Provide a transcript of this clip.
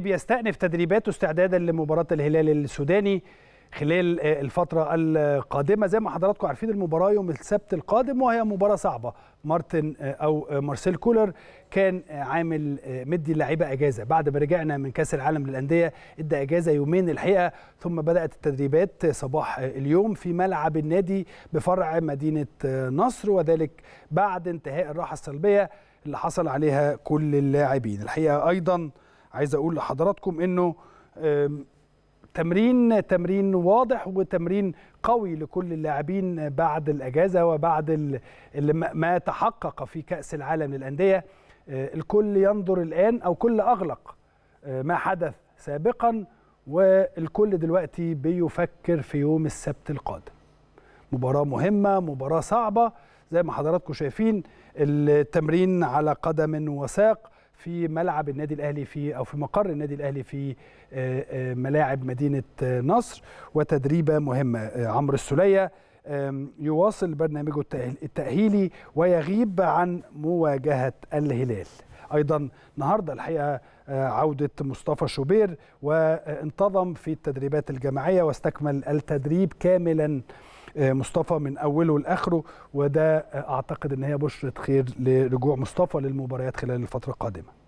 بيستأنف تدريباته استعدادا لمباراة الهلال السوداني خلال آه، الفترة القادمة زي ما حضراتكم عارفين المباراة يوم السبت القادم وهي مباراة صعبة مارتن آه، أو آه، مارسيل كولر كان عامل مدي اللعيبة أجازة بعد ما رجعنا من كأس العالم للأندية ادى أجازة يومين الحقيقة ثم بدأت التدريبات صباح اليوم في ملعب النادي بفرع مدينة نصر وذلك بعد انتهاء الراحة السلبية اللي حصل عليها كل اللاعبين الحقيقة أيضاً عايز اقول لحضراتكم انه تمرين تمرين واضح وتمرين قوي لكل اللاعبين بعد الاجازه وبعد ما تحقق في كاس العالم للانديه آه، الكل ينظر الان او كل اغلق آه، ما حدث سابقا والكل دلوقتي بيفكر في يوم السبت القادم مباراه مهمه مباراه صعبه زي ما حضراتكم شايفين التمرين على قدم وساق في ملعب النادي الاهلي في او في مقر النادي الاهلي في آه، آه، ملاعب مدينه آه، نصر وتدريبه مهمه عمرو السليه يواصل برنامجه التاهيلي ويغيب عن مواجهه الهلال ايضا النهارده الحقيقه عوده مصطفى شوبير وانتظم في التدريبات الجماعيه واستكمل التدريب كاملا آه، مصطفى من اوله لاخره وده آه، اعتقد ان هي بشره خير لرجوع مصطفى للمباريات خلال الفتره القادمه